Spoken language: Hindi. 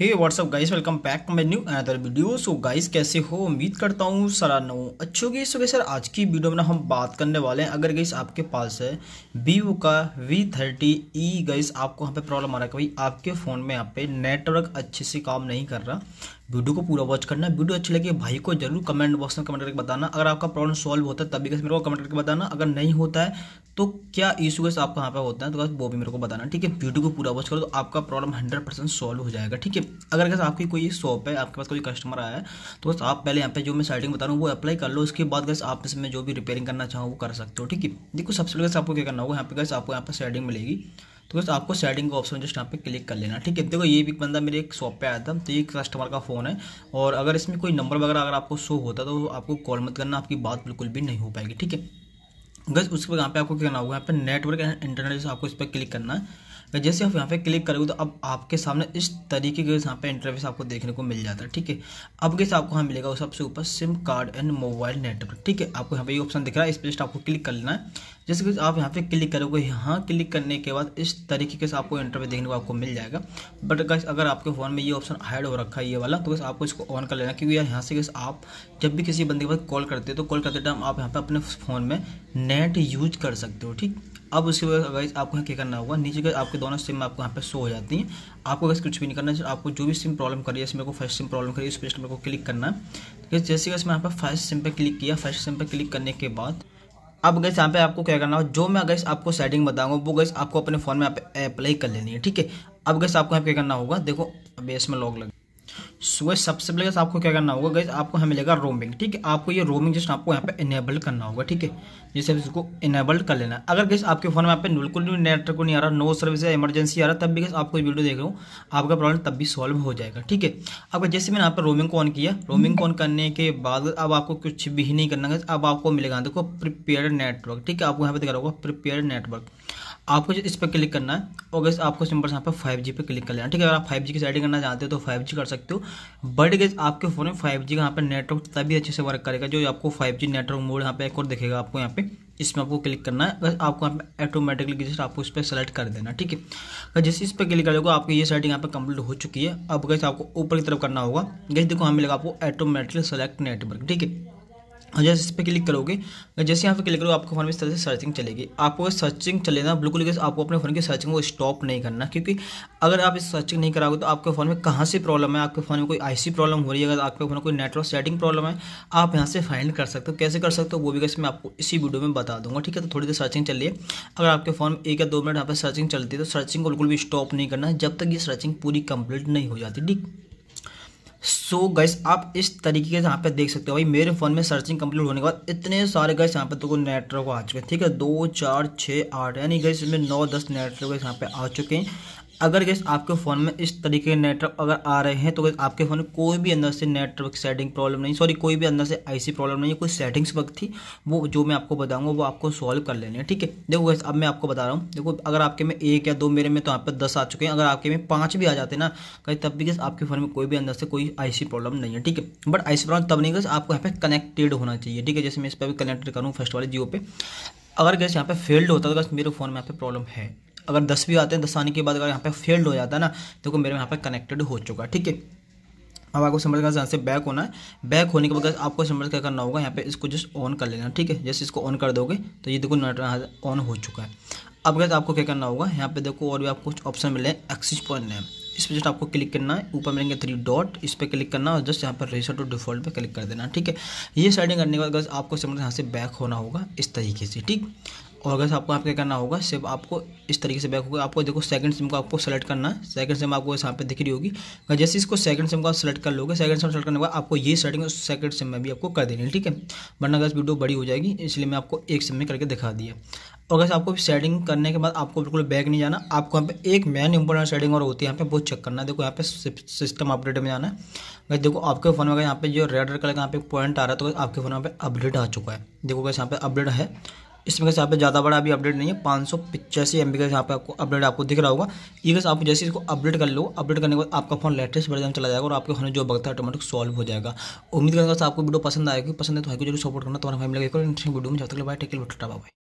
hey what's up guys welcome back to my new another video so guys कैसे हो उम्मीद करता हूँ सरा नो अच्छे हो गई सो सर आज की वीडियो में हम बात करने वाले हैं अगर गई आपके पास है वीवो का वी थर्टी ई गाइस आपको यहाँ पे प्रॉब्लम आ रहा है कि भाई आपके फ़ोन में यहाँ पे नेटवर्क अच्छे से काम नहीं कर रहा वीडियो को पूरा वॉच करना वीडियो अच्छी लगी भाई को जरूर कमेंट बॉक्स में कमेंट करके बताना अगर आपका प्रॉब्लम सॉल्व होता है तभी कैसे मेरे को कमेंट करके बताना अगर नहीं होता है तो क्या इशू गैस आपका यहाँ पर होता है तो वो भी मेरे को बताना ठीक है वीडियो को पूरा वॉच करो तो आपका प्रॉब्लम हंड्रेड परसेंट सॉल्व हो जाएगा ठीक है अगर कैसे आपकी कोई शॉप है आपके पास कोई कस्टमर आया है तो बस आप पहले यहाँ पे जो मैं साइडिंग बता रहा हूँ वो अप्लाई कर लो उसके बाद गैस आप इसमें जो भी रिपेयरिंग करना चाहो वो कर सकते हो ठीक है देखो सबसे पहले आपको क्या करना होगा यहाँ पे कैसे आपको यहाँ पर सेटिंग मिलेगी तो बस आपको सेटिंग का ऑप्शन जस्ट यहाँ पे क्लिक कर लेना ठीक है देखो ये भी बंदा मेरे एक शॉप पे आया था तो ये कस्टमर का फ़ोन है और अगर इसमें कोई नंबर वगैरह अगर आपको शो होता तो आपको कॉल मत करना आपकी बात बिल्कुल भी नहीं हो पाएगी ठीक है बस उसके बाद यहाँ पे आपको क्या करना होगा यहाँ पे नेटवर्क इंटरनेट आपको इस पर क्लिक करना है जैसे आप यहाँ पे क्लिक करोगे तो अब आपके सामने इस तरीके के यहाँ पे इंटरव्यूस आपको देखने को मिल जाता है ठीक है अब कैसे आपको यहाँ मिलेगा सबसे ऊपर SIM card and mobile network ठीक है आपको यहाँ पे ये ऑप्शन दिख रहा है इस पर आपको क्लिक कर लेना है जैसे कि आप यहाँ पे क्लिक करोगे यहाँ क्लिक करने के बाद इस तरीके से आपको इंटरव्यू देखने को आपको मिल जाएगा बट गैस अगर आपके फ़ोन में ये ऑप्शन हाइड हो रखा है ये वाला तो बस आपको इसको ऑन कर लेना क्योंकि यहाँ से गैस आप जब भी किसी बंदे के पास कॉल करते हो तो कॉल करते टाइम आप यहाँ पर अपने फ़ोन में नेट यूज कर सकते हो ठीक अब उसके बाद गाइज आपको यहाँ क्या करना होगा नीचे के आपके दोनों सिम आपको यहाँ पे शो हो जाती हैं आपको अगर कुछ भी नहीं करना चाहिए आपको जो भी सिम प्रॉब्लम करिए जैसे मेरे को फर्स्ट सिम प्रॉब्लम करिए उस पेस्ट मेरे को क्लिक करना है तो जैसे कि मैं यहाँ पर फर्स्ट सिम पर क्लिक किया फर्स्ट सिम पर क्लिक करने के बाद अब गैस यहाँ पे आपको क्या करना हो जो मैं गैस आपको सेटिंग बताऊंगा वो गैस आपको अपने फ़ोन में आप अप्लाई कर लेनी है ठीक है अब गैस आपको यहाँ पे करना होगा देखो अब इसमें लॉग लगे सुबह सबसे पहले आपको क्या करना होगा गैस आपको हमें मिलेगा रोमिंग ठीक है आपको ये रोमिंग जस्ट आपको यहाँ पे इनेबल करना होगा ठीक है ये इसको इनेबल कर लेना अगर गैस आपके फोन में यहाँ पे बिल्कुल भी नेटवर्क नहीं आ रहा नो सर्विस या इमरजेंसी आ रहा तब भी गैस आपको वीडियो देख रहा हूँ आपका प्रॉब्लम तब भी सॉल्व हो जाएगा ठीक है अब जैसे मैंने यहाँ पर रोमिंग को ऑन किया रोमिंग को ऑन करने के बाद अब आपको कुछ भी नहीं करना गैस अब आपको मिलेगा देखो प्रिपेयर नेटवर्क ठीक है आपको यहाँ पे दिखा रहा होगा प्रिपेयर नेटवर्क आपको इस पर क्लिक करना है और गैस आपको सिंपल यहाँ पर फाइव जी पे क्लिक कर लेना ठीक है अगर आप फाइव जी की सेटिंग करना चाहते हो तो फाइव जी कर सकते हो बट गैस आपके फ़ोन में फाइव जी का यहाँ पर नेटवर्क तभी अच्छे से वर्क करेगा जो आपको फाइव जी नेटवर्क मोड यहाँ पे एक और दिखेगा आपको यहाँ पे इसमें आपको क्लिक करना है बस आपको यहाँ पे ऑटोमेटिकली जैसे आपको इस पर सेलेक्ट कर देना ठीक है जैसे इस पर क्लिक कर आपकी ये सेटिंग यहाँ पे कंप्लीट हो चुकी है अब गैस आपको ऊपर की तरफ करना होगा गैस देखो हमें लगा आपको ऑटोमेटिकली सेलेक्ट नेटवर्क ठीक है और जैसे इस पर क्लिक करोगे जैसे यहाँ पे क्लिक करोगे आपके फ़ोन में इस तरह से सर्चिंग चलेगी आपको सर्चिंग चले ना बिल्कुल आपको अपने फ़ोन की सर्चिंग को स्टॉप नहीं करना क्योंकि अगर आप इस सर्चिंग नहीं कराओगे तो आपके फ़ोन में कहाँ से प्रॉब्लम है आपके फ़ोन में कोई आईसी प्रॉब्लम हो रही है अगर आपके फ़ोन में कोई नेटवर्क सेटिंग प्रॉब्लम है आप यहाँ से फाइंड कर सकते हो कैसे कर सकते हो वो भी कैसे मैं आपको इसी वीडियो में बता दूंगा ठीक है तो थोड़ी देर सर्चिंग चलिए अगर आपके फ़ोन में एक या दो मिनट यहाँ पर सर्चिंग चलती है तो सर्चिंग को बिल्कुल भी स्टॉप नहीं करना जब तक ये सर्चिंग पूरी कंप्लीट नहीं हो जाती ठीक सो so गैस आप इस तरीके से यहाँ पे देख सकते हो भाई मेरे फ़ोन में सर्चिंग कंप्लीट होने के बाद इतने सारे गैस यहाँ पे तो नेटवर्क आ चुके हैं ठीक है दो चार छः आठ यानी गैस इसमें नौ दस नेटवर्क यहाँ पे आ चुके हैं अगर गैस आपके फ़ोन में इस तरीके के नेटवर्क अगर आ रहे हैं तो गैस आपके फ़ोन में कोई भी अंदर से नेटवर्क सेटिंग प्रॉब्लम नहीं सॉरी कोई भी अंदर से आईसी प्रॉब्लम नहीं है कोई सेटिंग्स वक्त थी वो जो मैं आपको बताऊंगा वो आपको सॉल्व कर लेने हैं ठीक है देखो गैस अब मैं आपको बता रहा हूँ देखो अगर आपके में एक या दो मेरे में तो यहाँ पर दस आ चुके हैं अगर आपके में पाँच भी आ जाते ना कहीं तब भी गैस आपके फ़ोन में कोई भी अंदर से कोई आई प्रॉब्लम नहीं है ठीक है बट आई प्रॉब्लम तब नहीं गैस आपको यहाँ पर कनेक्टेड होना चाहिए ठीक है जैसे मैं इस पर भी कनेक्टेड करूँ फर्स्ट वाले जियो पे अगर गैस यहाँ पे फेल्ड होता है तो गैस मेरे फ़ोन में यहाँ पर प्रॉब्लम है अगर दस भी आते हैं दस आने के बाद अगर यहाँ पे फेल्ड हो जाता है ना देखो तो मेरे यहाँ पे कनेक्टेड हो चुका है ठीक है अब आपको समझ कर ध्यान से बैक होना है बैक होने के बाद आपको समझ क्या करना होगा यहाँ पे इसको जस्ट ऑन कर लेना ठीक है जैसे इसको ऑन कर दोगे तो ये देखो यहाँ ऑन हो चुका है अब गैस आपको क्या करना होगा यहाँ पे देखो और भी आपको कुछ ऑप्शन मिले हैं एक्सिस पॉइंट नेम इस पर जस्ट आपको क्लिक करना है ऊपर मिलेंगे थ्री डॉट इस पर क्लिक करना और जस्ट यहाँ पर रजिस्टर टू डिफॉल्ट पर क्लिक कर देना ठीक है ये सेटिंग करने के बाद गैस आपको समझ यहाँ से बैक होना होगा इस तरीके से ठीक और अगर आपको यहाँ पे करना होगा सिर्फ आपको इस तरीके से बैक होगा आपको देखो सेकंड सिम को आपको सेलेक्ट करना है सेकंड सिम आपको यहाँ पे दिख रही होगी अगर जैसे इसको सेकंड सिम को आप सेलेक्ट कर लोगे सेकंड सिम सेलेक्ट करने के बाद आपको ये सेटिंग उस सेकंड सिम में भी आपको कर देनी है ठीक है वरना अगर वीडियो बड़ी हो जाएगी इसलिए मैं आपको एक सिम में करके दिखा दिया और अगर आपको सेटिंग करने के बाद आपको बिल्कुल बैक नहीं जाना आपको यहाँ पे एक मेन इंपॉर्टेंट सेटिंग और होती है यहाँ पे बहुत चेक करना है देखो यहाँ पे सिस्टम अपडेट में जाना है वैसे देखो आपके फ़ोन में अगर यहाँ पे जो रेड कलर का यहाँ पे पॉइंट आ रहा है तो आपके फ़ोन में अपडेट आ चुका है देखो अगर यहाँ पे अपडेट है इसमें कैसे यहाँ पे ज़्यादा बड़ा अभी अपडेट नहीं है पाँच सौ पिचासी एम बी का यहाँ पे आपको अपडेट आपको दिख रहा होगा ये कैसे आप जैसे इसको अपडेट कर लो अपडेट करने के बाद आपका फोन लेटेस्ट वर्जन चला जाएगा और आपके फोन जो बगता है ऑटोमेटिक सॉल्व हो जाएगा उम्मीद करेंगे आपको वीडियो पसंद आएगी पसंद है तो को जरूर सपोर्ट करना तुम्हारे फैमिली वीडियो में जाते तक बाय